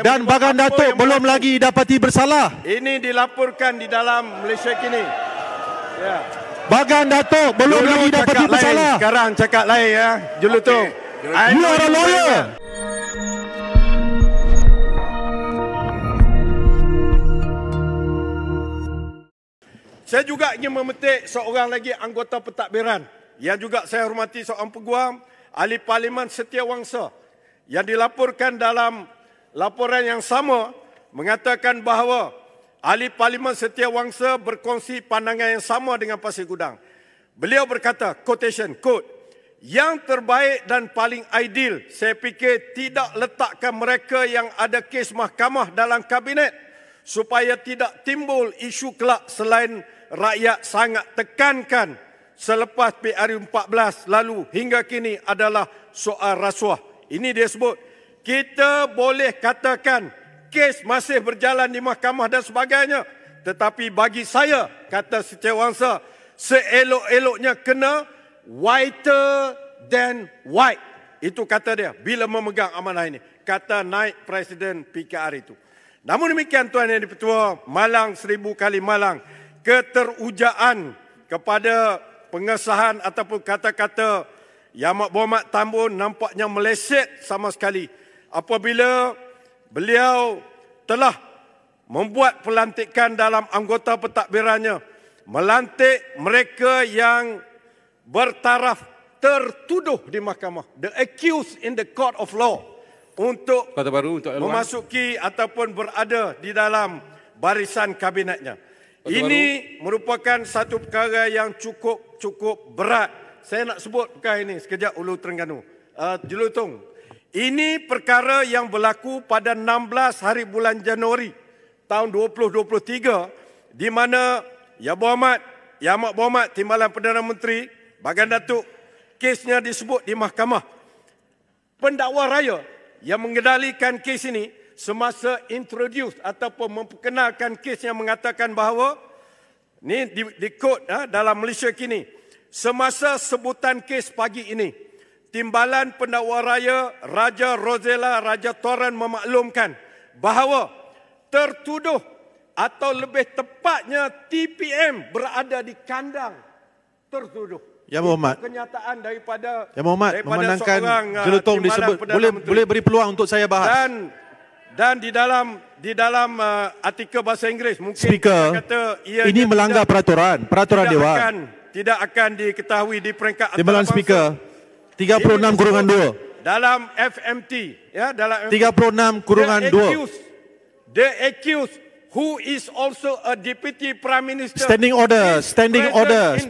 dan bagan datuk belum lagi dapati bersalah ini dilaporkan di dalam Malaysia kini ya bagan datuk belum Dulu lagi dapati lain. bersalah sekarang cakap lain ya julu tu okay. you are lawyer saya juga ingin memetik seorang lagi anggota pentadbiran yang juga saya hormati seorang peguam ahli parlimen setiawangsa yang dilaporkan dalam laporan yang sama mengatakan bahawa ahli parlimen Wangsa berkongsi pandangan yang sama dengan Pasir Gudang. Beliau berkata, quotation, quote, yang terbaik dan paling ideal saya fikir tidak letakkan mereka yang ada kes mahkamah dalam kabinet supaya tidak timbul isu kelak selain rakyat sangat tekankan selepas PRU 14 lalu hingga kini adalah soal rasuah. Ini dia sebut. Kita boleh katakan kes masih berjalan di mahkamah dan sebagainya. Tetapi bagi saya, kata Setiawangsa, seelok-eloknya kena whiter than white. Itu kata dia bila memegang amanah ini. Kata naik Presiden PKR itu. Namun demikian Tuan Yang Dipertua, malang seribu kali malang. Keterujaan kepada pengesahan ataupun kata-kata Yamak Bomat Tambun nampaknya meleset sama sekali apabila beliau telah membuat pelantikan dalam anggota pentadbirannya melantik mereka yang bertaraf tertuduh di mahkamah the accused in the court of law untuk kata baru untuk l memasuki ataupun berada di dalam barisan kabinetnya kata ini baru. merupakan satu perkara yang cukup cukup berat saya nak sebut perkara ini sekejap Ulu Terengganu. Ah, uh, Jelutong, ini perkara yang berlaku pada 16 hari bulan Januari tahun 2023 di mana Ya Muhammad, Ya Mak Muhammad, Timbalan Perdana Menteri, Bagan Datuk, kesnya disebut di mahkamah. Pendakwa raya yang mengendalikan kes ini semasa introduce ataupun memperkenalkan kes yang mengatakan bahawa ni di, di ha, dalam Malaysia kini Semasa sebutan kes pagi ini, Timbalan Pendakwa Raya Raja Rozella Raja Toran memaklumkan bahawa tertuduh atau lebih tepatnya TPM berada di kandang tertuduh. Ya Muhammad. Kenyataan daripada Ya Muhammad daripada memandangkan ah, gelutong disebut Perdana boleh Menteri. boleh beri peluang untuk saya bahas. Dan dan di dalam di dalam uh, artikel bahasa Inggeris mungkin Speaker, kata ini melanggar peraturan peraturan dewan tidak akan diketahui di peringkat Timbalan Speaker 36 kurungan 2 dalam FMT ya dalam 36 kurungan 2 the accused who is also a deputy prime minister standing order standing order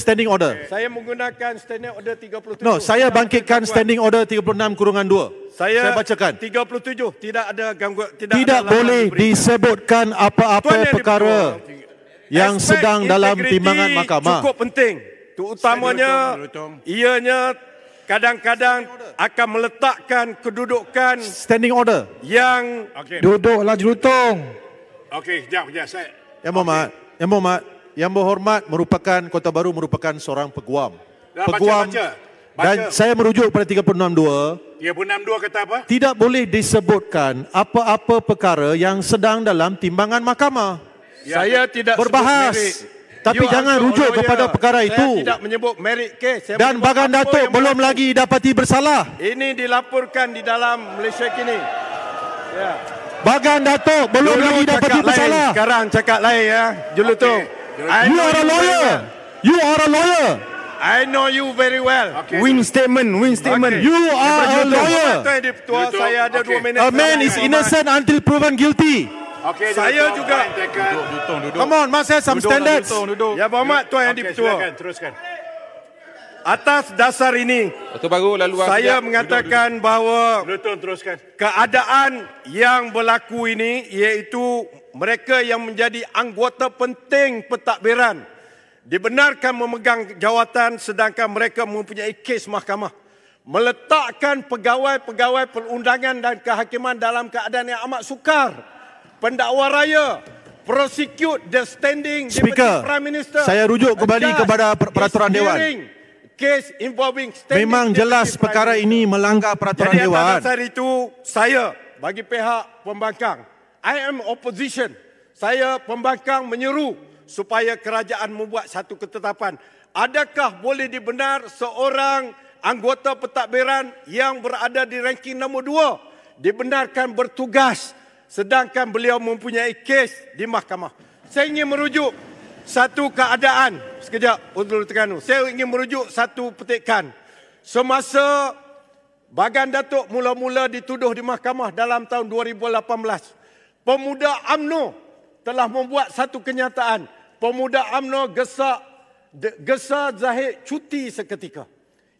standing order saya menggunakan standing order 37 no saya bangkitkan standing order 36 kurungan 2 saya, saya bacakan 37 tidak ada gangguan tidak, tidak ada boleh diberikan. disebutkan apa-apa perkara yang sedang dalam timbangan mahkamah. Cukup penting. Terutamanya ianya kadang-kadang akan meletakkan kedudukan standing order yang okay. duduklah jelutong. Okey, jap, jap saya. Yang Muhammad, okay. Yang Muhammad, Yang Berhormat merupakan Kota Baru merupakan seorang peguam. Dah, peguam. Baca, baca. Dan saya merujuk pada 362. 362 kata apa? Tidak boleh disebutkan apa-apa perkara yang sedang dalam timbangan mahkamah. Saya tidak berbahas. Tapi you jangan rujuk kepada ya. perkara saya itu. Tidak menyebut merit case. Saya Dan Bagan Datuk belum lagi dapati bersalah. Ini dilaporkan di dalam Malaysia kini. Ya. Bagan Datuk belum Dulu lagi dapati lain. bersalah. Sekarang cakap lain ya. Julu okay. tu. You are a lawyer. You are a lawyer. I know you very well. Okay. Win statement, win statement. Okay. You are a lawyer. a man is innocent until proven guilty. Okay, saya jutong, juga. Duduk, jutong, duduk. Come on, must have some duduk, standards. Duduk, duduk. Ya, Bahamad, tuan okay, yang dipertua. Silakan, teruskan. Atas dasar ini, baru, saya sejak. mengatakan duduk, duduk. bahawa duduk, teruskan. keadaan yang berlaku ini, iaitu mereka yang menjadi anggota penting pentadbiran, dibenarkan memegang jawatan sedangkan mereka mempunyai kes mahkamah meletakkan pegawai-pegawai perundangan dan kehakiman dalam keadaan yang amat sukar pendakwa raya prosecute the standing Speaker, deputy prime minister saya rujuk kembali kepada peraturan dewan case involving standing memang jelas deputy perkara prime ini melanggar peraturan Jadi, dewan atas dasar itu saya bagi pihak pembangkang i am opposition saya pembangkang menyeru supaya kerajaan membuat satu ketetapan adakah boleh dibenar seorang anggota pentadbiran yang berada di ranking nombor 2 dibenarkan bertugas sedangkan beliau mempunyai kes di mahkamah. Saya ingin merujuk satu keadaan sekejap Abdul Terengganu. Saya ingin merujuk satu petikan. Semasa Bagan Datuk mula-mula dituduh di mahkamah dalam tahun 2018, pemuda AMNO telah membuat satu kenyataan. Pemuda AMNO gesa gesa Zahid cuti seketika.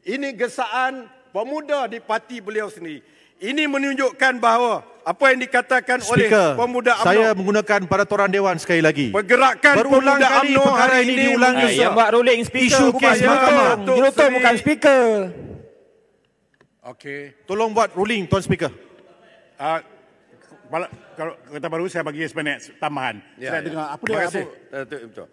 Ini gesaan pemuda di parti beliau sendiri. Ini menunjukkan bahawa apa yang dikatakan Speaker, oleh pemuda UMNO. Saya menggunakan peraturan dewan sekali lagi. Pergerakan Berulang pemuda UMNO perkara ini, ini diulangi. Ay, buat ruling Speaker Isu kes mahkamah. Jurutu bukan Speaker. Okey. Tolong buat ruling Tuan Speaker. Uh, kalau, kalau kata baru saya bagi sebenar tambahan. Ya, saya ya. dengar apa dia kasih. Apa? Eh,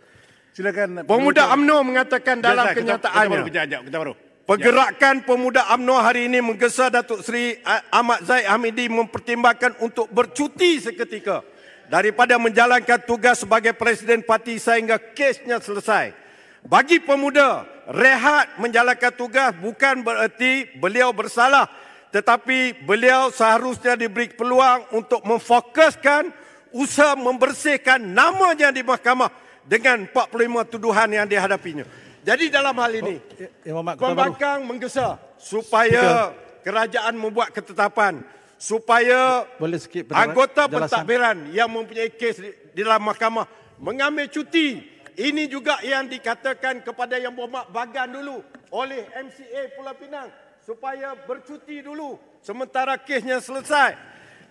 Silakan. Pemuda UMNO mengatakan lah, dalam kenyataannya. Kita baru, kita baru. Kita baru. Pergerakan ya. Pemuda UMNO hari ini menggesa Datuk Seri eh, Ahmad Zaid Hamidi mempertimbangkan untuk bercuti seketika daripada menjalankan tugas sebagai Presiden Parti sehingga kesnya selesai. Bagi pemuda, rehat menjalankan tugas bukan bererti beliau bersalah tetapi beliau seharusnya diberi peluang untuk memfokuskan usaha membersihkan namanya di mahkamah dengan 45 tuduhan yang dihadapinya. Jadi dalam hal ini, oh, ya, ya, pembangkang menggesa supaya Speaker. kerajaan membuat ketetapan supaya Boleh sikit, anggota pentadbiran yang mempunyai kes di, di dalam mahkamah mengambil cuti. Ini juga yang dikatakan kepada Yang Berhormat Bagan dulu oleh MCA Pulau Pinang supaya bercuti dulu sementara kesnya selesai.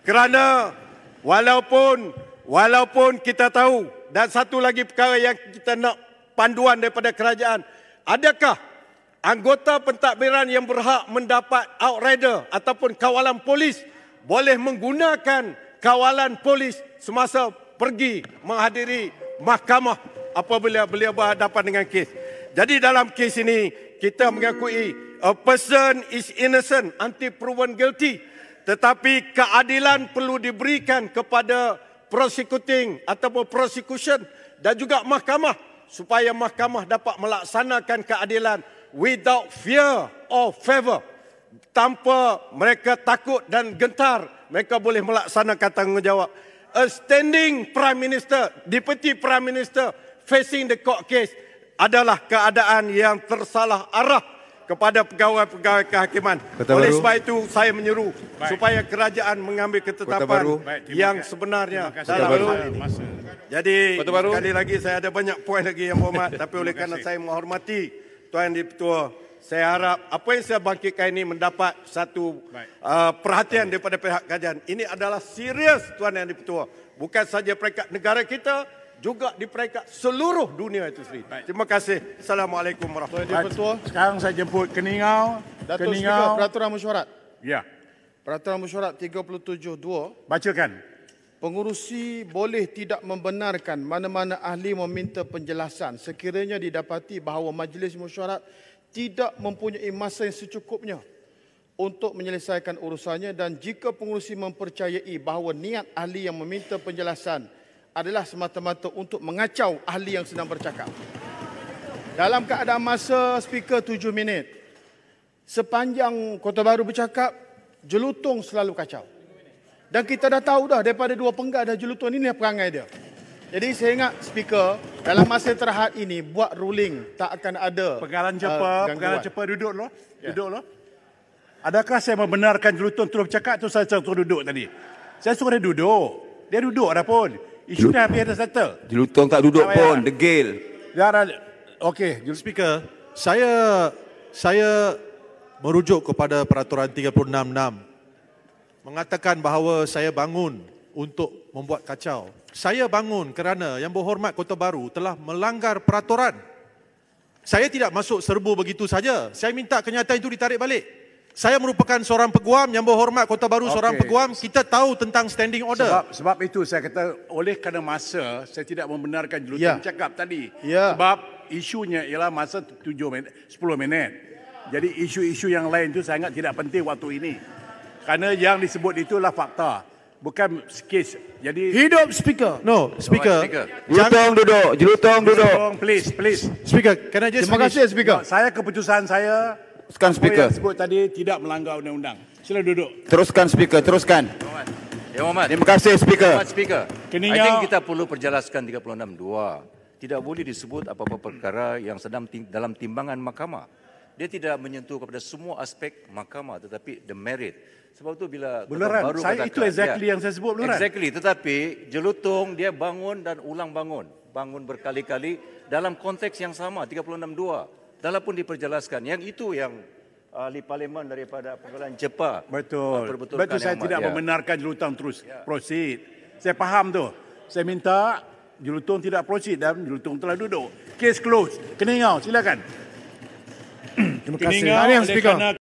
Kerana walaupun walaupun kita tahu dan satu lagi perkara yang kita nak panduan daripada kerajaan. Adakah anggota pentadbiran yang berhak mendapat outrider ataupun kawalan polis boleh menggunakan kawalan polis semasa pergi menghadiri mahkamah apabila beliau berhadapan dengan kes. Jadi dalam kes ini kita mengakui a person is innocent until proven guilty tetapi keadilan perlu diberikan kepada prosecuting ataupun prosecution dan juga mahkamah supaya mahkamah dapat melaksanakan keadilan without fear or favor. Tanpa mereka takut dan gentar, mereka boleh melaksanakan tanggungjawab. A standing Prime Minister, Deputy Prime Minister facing the court case adalah keadaan yang tersalah arah kepada pegawai-pegawai kehakiman. Kota Oleh sebab itu saya menyeru Baik. supaya kerajaan mengambil ketetapan yang sebenarnya dalam hal ini. Jadi sekali lagi saya ada banyak poin lagi yang berhormat tapi oleh kerana saya menghormati Tuan Yang Dipertua saya harap apa yang saya bangkitkan ini mendapat satu uh, perhatian daripada pihak kerajaan. Ini adalah serius Tuan Yang Dipertua. Bukan saja peringkat negara kita juga di peringkat seluruh dunia itu sendiri. Baik. Terima kasih. Assalamualaikum warahmatullahi wabarakatuh. Sekarang saya jemput Keningau. Datuk Keningau. Speaker, Peraturan Mesyuarat. Ya. Peraturan Mesyuarat 37.2. Bacakan. Pengurusi boleh tidak membenarkan mana-mana ahli meminta penjelasan sekiranya didapati bahawa majlis mesyuarat tidak mempunyai masa yang secukupnya untuk menyelesaikan urusannya dan jika pengurusi mempercayai bahawa niat ahli yang meminta penjelasan adalah semata-mata untuk mengacau ahli yang sedang bercakap. Dalam keadaan masa speaker tujuh minit, sepanjang Kota Baru bercakap, jelutung selalu kacau. Dan kita dah tahu dah daripada dua penggal dah jelutong ini perangai dia. Jadi saya ingat speaker dalam masa terhad ini buat ruling tak akan ada pengalaman eh, cepat, uh, pengalaman cepat duduk loh, yeah. duduk loh. Adakah saya membenarkan jelutung terus cakap tu saya cakap suruh duduk tadi? Saya suruh dia duduk. Dia duduk dah pun. Isu dah hampir dah settle. Jelutong tak duduk tak pun, lah. degil. Ya, okey, speaker. Saya saya merujuk kepada peraturan 366 mengatakan bahawa saya bangun untuk membuat kacau. Saya bangun kerana Yang Berhormat Kota Baru telah melanggar peraturan. Saya tidak masuk serbu begitu saja. Saya minta kenyataan itu ditarik balik saya merupakan seorang peguam yang berhormat Kota Baru okay. seorang peguam kita tahu tentang standing order sebab sebab itu saya kata oleh kerana masa saya tidak membenarkan jelutan yeah. cakap tadi yeah. sebab isunya ialah masa 7 minit 10 minit jadi isu-isu yang lain itu sangat tidak penting waktu ini karena yang disebut itulah fakta bukan skis jadi hidup speaker no speaker, no, oh, speaker. jelutong Jangan... duduk jelutong duduk please please speaker can i just terima kasih speaker saya keputusan saya Teruskan speaker. Apa yang sebut tadi tidak melanggar undang-undang. Sila duduk. Teruskan speaker, teruskan. Ya Muhammad. Terima kasih speaker. Muhammad speaker. Kini I think ya. kita perlu perjelaskan 36.2. Tidak boleh disebut apa-apa perkara yang sedang tim- dalam timbangan mahkamah. Dia tidak menyentuh kepada semua aspek mahkamah tetapi the merit. Sebab tu bila Buleran, baru saya katakan, itu exactly ya, yang saya sebut Buleran. Exactly, tetapi jelutong dia bangun dan ulang bangun, bangun berkali-kali dalam konteks yang sama 362 telah pun diperjelaskan. Yang itu yang ah, ahli parlimen daripada perkembangan Jepang. Betul. Ah, Betul saya tidak ya. membenarkan jelutang terus ya. proceed. Saya faham tu. Saya minta jelutong tidak proceed dan jelutong telah duduk. Case closed. Keningau, silakan. Terima kasih. Keningau, Terima